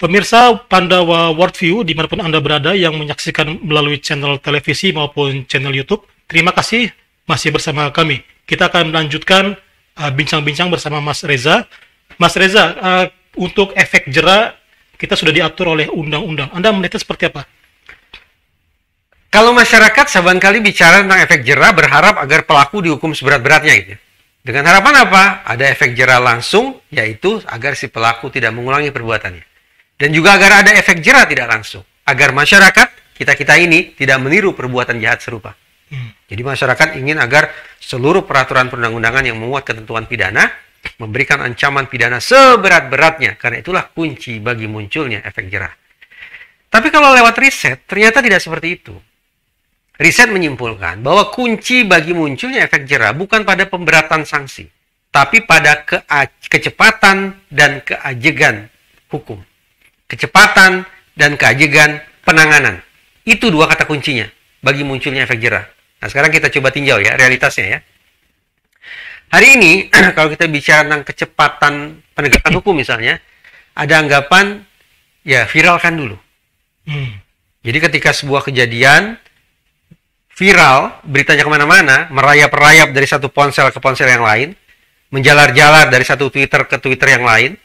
Pemirsa Pandawa Worldview dimanapun Anda berada yang menyaksikan melalui channel televisi maupun channel YouTube, terima kasih masih bersama kami. Kita akan melanjutkan uh, bincang-bincang uh, bersama Mas Reza. Mas Reza, uh, untuk efek jera kita sudah diatur oleh undang-undang. Anda melihatnya seperti apa? Kalau masyarakat saban kali bicara tentang efek jerah berharap agar pelaku dihukum seberat-beratnya gitu. Ya. Dengan harapan apa? Ada efek jerah langsung yaitu agar si pelaku tidak mengulangi perbuatannya. Dan juga agar ada efek jerah tidak langsung. Agar masyarakat, kita-kita ini, tidak meniru perbuatan jahat serupa. Hmm. Jadi masyarakat ingin agar seluruh peraturan perundang-undangan yang menguat ketentuan pidana memberikan ancaman pidana seberat-beratnya karena itulah kunci bagi munculnya efek jerah. Tapi kalau lewat riset ternyata tidak seperti itu. Riset menyimpulkan bahwa kunci bagi munculnya efek jerah bukan pada pemberatan sanksi, tapi pada ke kecepatan dan keajegan hukum kecepatan, dan keajegan penanganan. Itu dua kata kuncinya bagi munculnya efek jerah. Nah, sekarang kita coba tinjau ya realitasnya ya. Hari ini kalau kita bicara tentang kecepatan penegakan hukum misalnya, ada anggapan ya viralkan dulu. Hmm. Jadi ketika sebuah kejadian viral, beritanya kemana-mana, merayap-rayap dari satu ponsel ke ponsel yang lain, menjalar-jalar dari satu Twitter ke Twitter yang lain,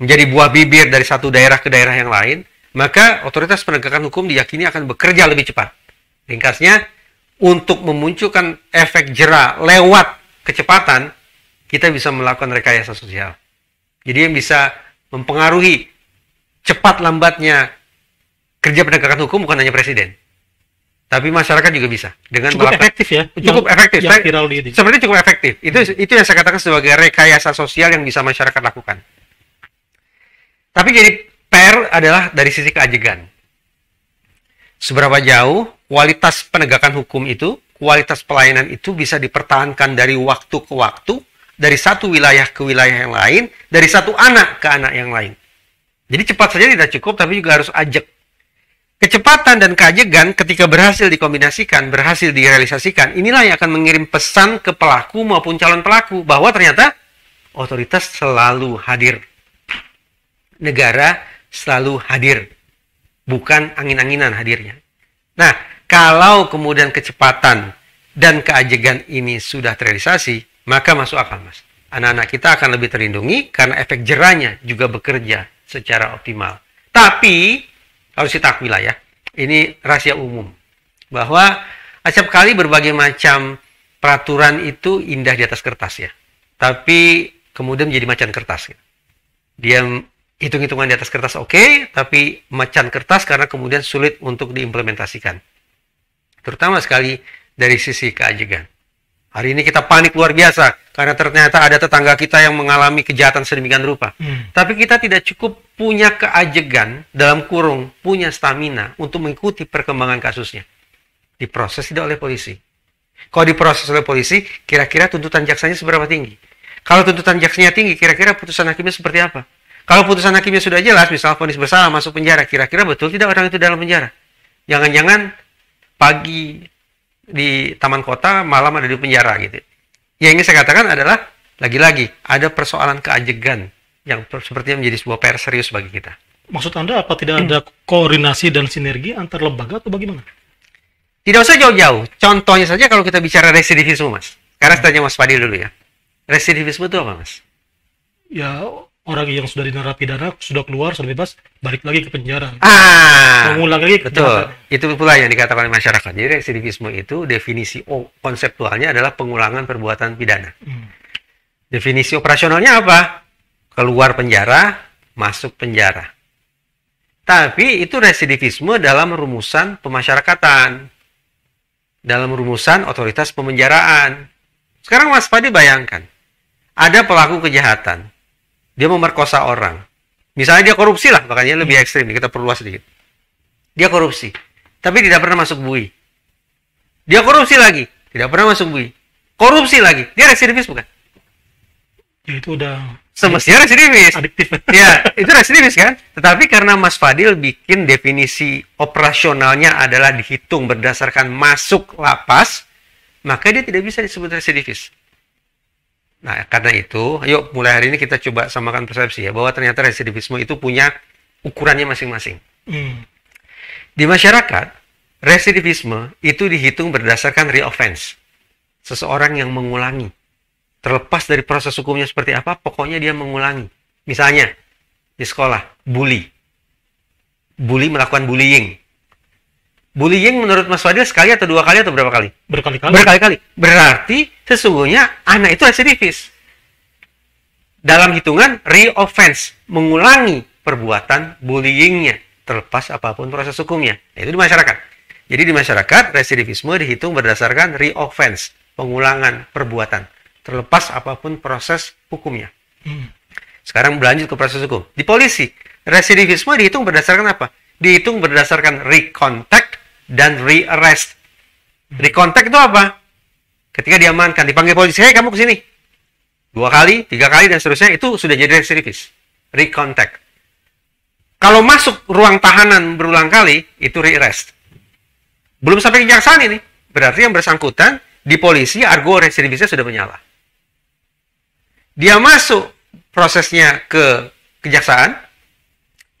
menjadi buah bibir dari satu daerah ke daerah yang lain, maka otoritas penegakan hukum diyakini akan bekerja lebih cepat. Ringkasnya, untuk memunculkan efek jerah lewat kecepatan, kita bisa melakukan rekayasa sosial. Jadi yang bisa mempengaruhi cepat lambatnya kerja penegakan hukum bukan hanya presiden, tapi masyarakat juga bisa dengan cukup efektif ya cukup yang, efektif yang viral sebenarnya cukup efektif itu itu yang saya katakan sebagai rekayasa sosial yang bisa masyarakat lakukan tapi jadi PR adalah dari sisi keajegan. Seberapa jauh kualitas penegakan hukum itu, kualitas pelayanan itu bisa dipertahankan dari waktu ke waktu, dari satu wilayah ke wilayah yang lain, dari satu anak ke anak yang lain. Jadi cepat saja tidak cukup, tapi juga harus ajak. Kecepatan dan keajegan ketika berhasil dikombinasikan, berhasil direalisasikan, inilah yang akan mengirim pesan ke pelaku maupun calon pelaku bahwa ternyata otoritas selalu hadir negara selalu hadir, bukan angin-anginan hadirnya. Nah, kalau kemudian kecepatan dan keajegan ini sudah terrealisasi, maka masuk akal, Mas. Anak-anak kita akan lebih terlindungi karena efek jeranya juga bekerja secara optimal. Tapi, harus akui lah ya, ini rahasia umum. Bahwa acap kali berbagai macam peraturan itu indah di atas kertas ya. Tapi kemudian menjadi macan kertas. Ya. Dia hitung-hitungan di atas kertas oke, okay, tapi macan kertas karena kemudian sulit untuk diimplementasikan. Terutama sekali dari sisi keajegan. Hari ini kita panik luar biasa karena ternyata ada tetangga kita yang mengalami kejahatan sedemikian rupa. Hmm. Tapi kita tidak cukup punya keajegan dalam kurung, punya stamina untuk mengikuti perkembangan kasusnya. Diproses tidak oleh polisi. Kalau diproses oleh polisi, kira-kira tuntutan jaksanya seberapa tinggi? Kalau tuntutan jaksanya tinggi, kira-kira putusan hakimnya seperti apa? Kalau putusan hakimnya sudah jelas, misal fonis bersalah masuk penjara, kira-kira betul tidak orang itu dalam penjara? Jangan-jangan pagi di taman kota, malam ada di penjara gitu. Ya, yang ingin saya katakan adalah lagi-lagi ada persoalan keajegan yang sepertinya menjadi sebuah PR serius bagi kita. Maksud Anda apa tidak ada koordinasi dan sinergi antar lembaga atau bagaimana? Tidak usah jauh-jauh. Contohnya saja kalau kita bicara residivisme, Mas. Karena saya tanya Mas Fadil dulu ya. Residivisme itu apa, Mas? Ya, orang yang sudah dinarapidana sudah keluar sudah bebas balik lagi ke penjara ah mengulang lagi betul penjara. itu pula yang dikatakan masyarakat jadi residivisme itu definisi konseptualnya adalah pengulangan perbuatan pidana hmm. definisi operasionalnya apa keluar penjara masuk penjara tapi itu residivisme dalam rumusan pemasyarakatan dalam rumusan otoritas pemenjaraan sekarang Mas bayangkan ada pelaku kejahatan dia memerkosa orang. Misalnya dia korupsi lah, makanya lebih iya. ekstrim. Kita perluas sedikit. Dia korupsi, tapi tidak pernah masuk bui. Dia korupsi lagi, tidak pernah masuk bui. Korupsi lagi, dia residivis bukan? Ya, itu udah semestinya iya. residivis. Adiktif. ya, itu residivis kan? Tetapi karena Mas Fadil bikin definisi operasionalnya adalah dihitung berdasarkan masuk lapas, maka dia tidak bisa disebut residivis. Nah, karena itu, yuk mulai hari ini kita coba samakan persepsi ya, bahwa ternyata residivisme itu punya ukurannya masing-masing. Hmm. Di masyarakat, residivisme itu dihitung berdasarkan reoffense. Seseorang yang mengulangi. Terlepas dari proses hukumnya seperti apa, pokoknya dia mengulangi. Misalnya, di sekolah, bully. Bully melakukan bullying bullying menurut Mas Fadil sekali atau dua kali atau berapa kali? Berkali-kali. Berkali-kali. Berarti sesungguhnya anak itu residivis. Dalam hitungan re-offense mengulangi perbuatan bullyingnya terlepas apapun proses hukumnya. Nah, itu di masyarakat. Jadi di masyarakat residivisme dihitung berdasarkan re-offense pengulangan perbuatan terlepas apapun proses hukumnya. Hmm. Sekarang berlanjut ke proses hukum. Di polisi, residivisme dihitung berdasarkan apa? Dihitung berdasarkan re dan re-arrest. Recontact itu apa? Ketika diamankan, dipanggil polisi, hei kamu kesini. Dua kali, tiga kali, dan seterusnya, itu sudah jadi residivis. Recontact. Kalau masuk ruang tahanan berulang kali, itu re-arrest. Belum sampai kejaksaan ini. Berarti yang bersangkutan di polisi, argo residivisnya sudah menyala. Dia masuk prosesnya ke kejaksaan,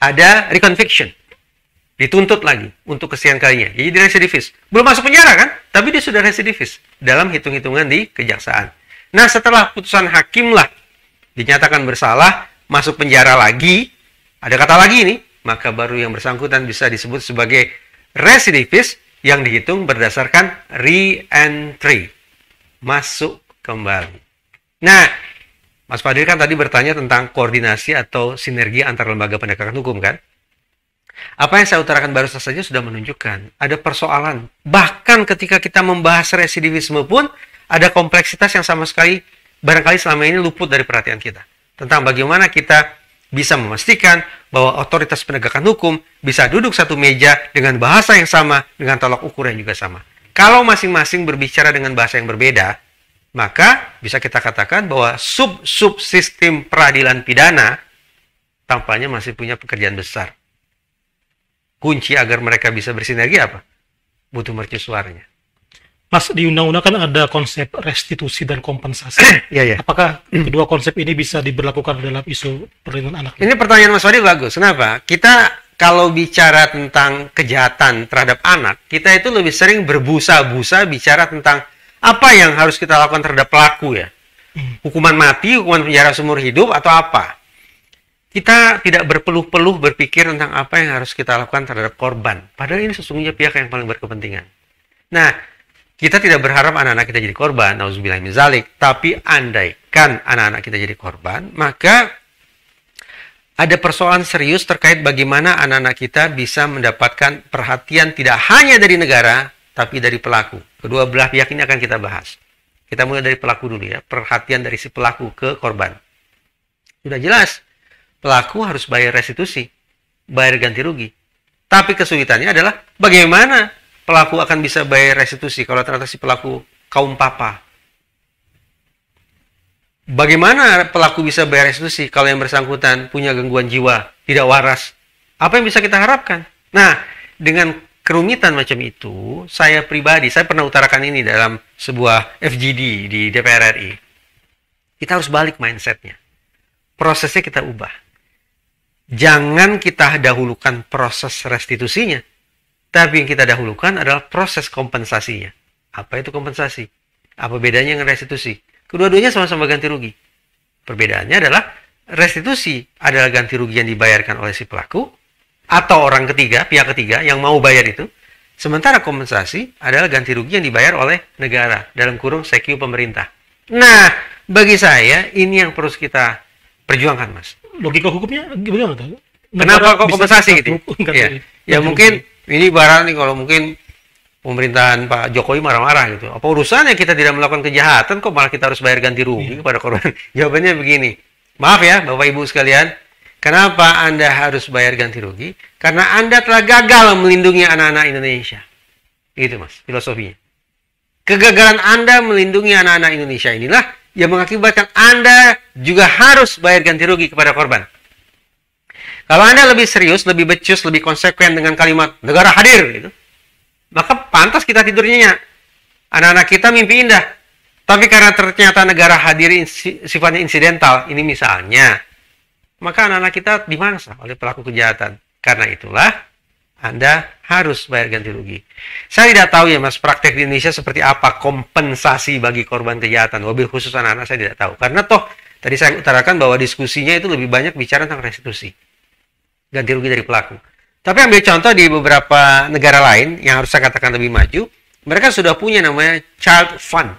ada reconviction dituntut lagi untuk kesian kalinya. Jadi dia residivis. Belum masuk penjara kan? Tapi dia sudah residivis dalam hitung-hitungan di kejaksaan. Nah, setelah putusan hakim lah dinyatakan bersalah, masuk penjara lagi, ada kata lagi ini, maka baru yang bersangkutan bisa disebut sebagai residivis yang dihitung berdasarkan re-entry. Masuk kembali. Nah, Mas Fadil kan tadi bertanya tentang koordinasi atau sinergi antar lembaga penegakan hukum kan? Apa yang saya utarakan baru saja sudah menunjukkan ada persoalan. Bahkan ketika kita membahas residivisme pun ada kompleksitas yang sama sekali barangkali selama ini luput dari perhatian kita. Tentang bagaimana kita bisa memastikan bahwa otoritas penegakan hukum bisa duduk satu meja dengan bahasa yang sama, dengan tolak ukur yang juga sama. Kalau masing-masing berbicara dengan bahasa yang berbeda, maka bisa kita katakan bahwa sub sub sistem peradilan pidana tampaknya masih punya pekerjaan besar kunci agar mereka bisa bersinergi apa? Butuh mercusuarnya. Mas, di undang-undang kan ada konsep restitusi dan kompensasi. ya, ya. Apakah kedua konsep ini bisa diberlakukan dalam isu perlindungan anak? Ini pertanyaan Mas Wadi bagus. Kenapa? Kita kalau bicara tentang kejahatan terhadap anak, kita itu lebih sering berbusa-busa bicara tentang apa yang harus kita lakukan terhadap pelaku ya. Hmm. Hukuman mati, hukuman penjara seumur hidup, atau apa? kita tidak berpeluh-peluh berpikir tentang apa yang harus kita lakukan terhadap korban. Padahal ini sesungguhnya pihak yang paling berkepentingan. Nah, kita tidak berharap anak-anak kita jadi korban, nauzubillah tapi andaikan anak-anak kita jadi korban, maka ada persoalan serius terkait bagaimana anak-anak kita bisa mendapatkan perhatian tidak hanya dari negara, tapi dari pelaku. Kedua belah pihak ini akan kita bahas. Kita mulai dari pelaku dulu ya, perhatian dari si pelaku ke korban. Sudah jelas, pelaku harus bayar restitusi, bayar ganti rugi. Tapi kesulitannya adalah bagaimana pelaku akan bisa bayar restitusi kalau ternyata si pelaku kaum papa. Bagaimana pelaku bisa bayar restitusi kalau yang bersangkutan punya gangguan jiwa, tidak waras? Apa yang bisa kita harapkan? Nah, dengan kerumitan macam itu, saya pribadi, saya pernah utarakan ini dalam sebuah FGD di DPR RI. Kita harus balik mindsetnya. Prosesnya kita ubah jangan kita dahulukan proses restitusinya, tapi yang kita dahulukan adalah proses kompensasinya. Apa itu kompensasi? Apa bedanya dengan restitusi? Kedua-duanya sama-sama ganti rugi. Perbedaannya adalah restitusi adalah ganti rugi yang dibayarkan oleh si pelaku atau orang ketiga, pihak ketiga yang mau bayar itu. Sementara kompensasi adalah ganti rugi yang dibayar oleh negara dalam kurung sekiu pemerintah. Nah, bagi saya ini yang perlu kita perjuangkan, Mas logika hukumnya gimana tuh? Kenapa kok kompensasi gitu? Iya. ya, ya mungkin ini barang nih kalau mungkin pemerintahan Pak Jokowi marah-marah gitu. Apa urusannya kita tidak melakukan kejahatan kok malah kita harus bayar ganti rugi kepada iya. kepada korban? Jawabannya begini. Maaf ya Bapak Ibu sekalian, Kenapa Anda harus bayar ganti rugi? Karena Anda telah gagal melindungi anak-anak Indonesia. Itu mas, filosofinya. Kegagalan Anda melindungi anak-anak Indonesia inilah yang mengakibatkan Anda juga harus bayar ganti rugi kepada korban. Kalau Anda lebih serius, lebih becus, lebih konsekuen dengan kalimat negara hadir, gitu, maka pantas kita tidurnya. Anak-anak kita mimpi indah. Tapi karena ternyata negara hadir sifatnya insidental, ini misalnya, maka anak-anak kita dimangsa oleh pelaku kejahatan. Karena itulah, anda harus bayar ganti rugi. Saya tidak tahu ya mas, praktek di Indonesia seperti apa kompensasi bagi korban kejahatan, mobil khusus anak-anak saya tidak tahu. Karena toh tadi saya utarakan bahwa diskusinya itu lebih banyak bicara tentang restitusi, ganti rugi dari pelaku. Tapi ambil contoh di beberapa negara lain yang harus saya katakan lebih maju, mereka sudah punya namanya child fund,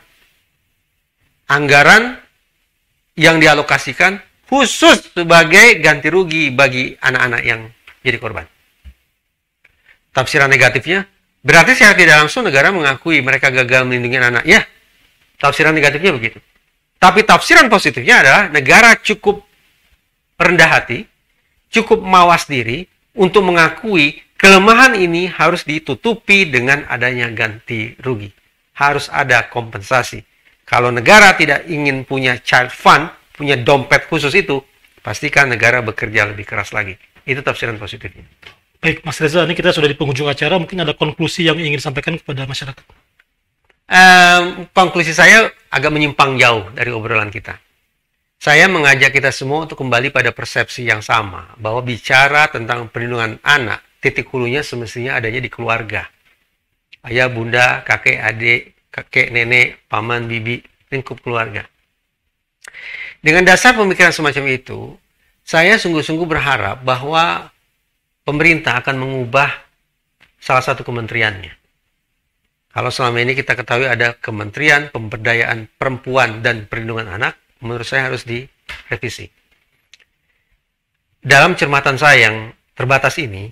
anggaran yang dialokasikan khusus sebagai ganti rugi bagi anak-anak yang jadi korban. Tafsiran negatifnya, berarti secara tidak langsung negara mengakui mereka gagal melindungi anak. Ya, tafsiran negatifnya begitu. Tapi tafsiran positifnya adalah negara cukup rendah hati, cukup mawas diri untuk mengakui kelemahan ini harus ditutupi dengan adanya ganti rugi. Harus ada kompensasi. Kalau negara tidak ingin punya child fund, punya dompet khusus itu, pastikan negara bekerja lebih keras lagi. Itu tafsiran positifnya. Baik, Mas Reza, ini kita sudah di penghujung acara. Mungkin ada konklusi yang ingin disampaikan kepada masyarakat. Um, konklusi saya agak menyimpang jauh dari obrolan kita. Saya mengajak kita semua untuk kembali pada persepsi yang sama bahwa bicara tentang perlindungan anak titik hulunya semestinya adanya di keluarga. Ayah, bunda, kakek, adik, kakek, nenek, paman, bibi, lingkup keluarga. Dengan dasar pemikiran semacam itu, saya sungguh-sungguh berharap bahwa pemerintah akan mengubah salah satu kementeriannya. Kalau selama ini kita ketahui ada Kementerian Pemberdayaan Perempuan dan Perlindungan Anak, menurut saya harus direvisi. Dalam cermatan saya yang terbatas ini,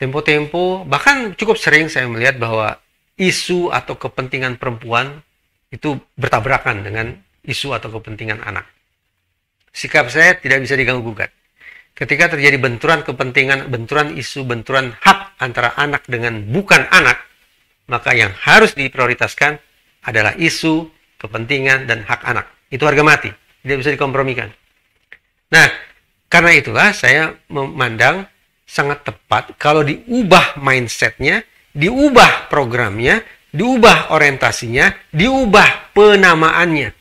tempo-tempo bahkan cukup sering saya melihat bahwa isu atau kepentingan perempuan itu bertabrakan dengan isu atau kepentingan anak. Sikap saya tidak bisa diganggu gugat ketika terjadi benturan kepentingan, benturan isu, benturan hak antara anak dengan bukan anak, maka yang harus diprioritaskan adalah isu, kepentingan, dan hak anak. Itu harga mati, tidak bisa dikompromikan. Nah, karena itulah saya memandang sangat tepat kalau diubah mindsetnya, diubah programnya, diubah orientasinya, diubah penamaannya.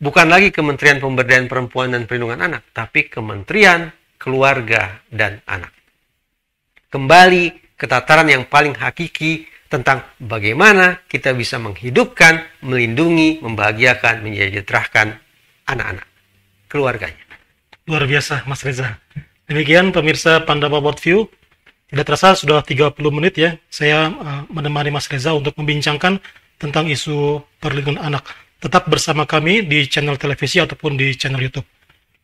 Bukan lagi Kementerian Pemberdayaan Perempuan dan Perlindungan Anak, tapi Kementerian keluarga, dan anak. Kembali ke tataran yang paling hakiki tentang bagaimana kita bisa menghidupkan, melindungi, membahagiakan, menyejahterakan anak-anak keluarganya. Luar biasa, Mas Reza. Demikian pemirsa World View Tidak terasa sudah 30 menit ya saya eh, menemani Mas Reza untuk membincangkan tentang isu perlindungan anak. Tetap bersama kami di channel televisi ataupun di channel YouTube.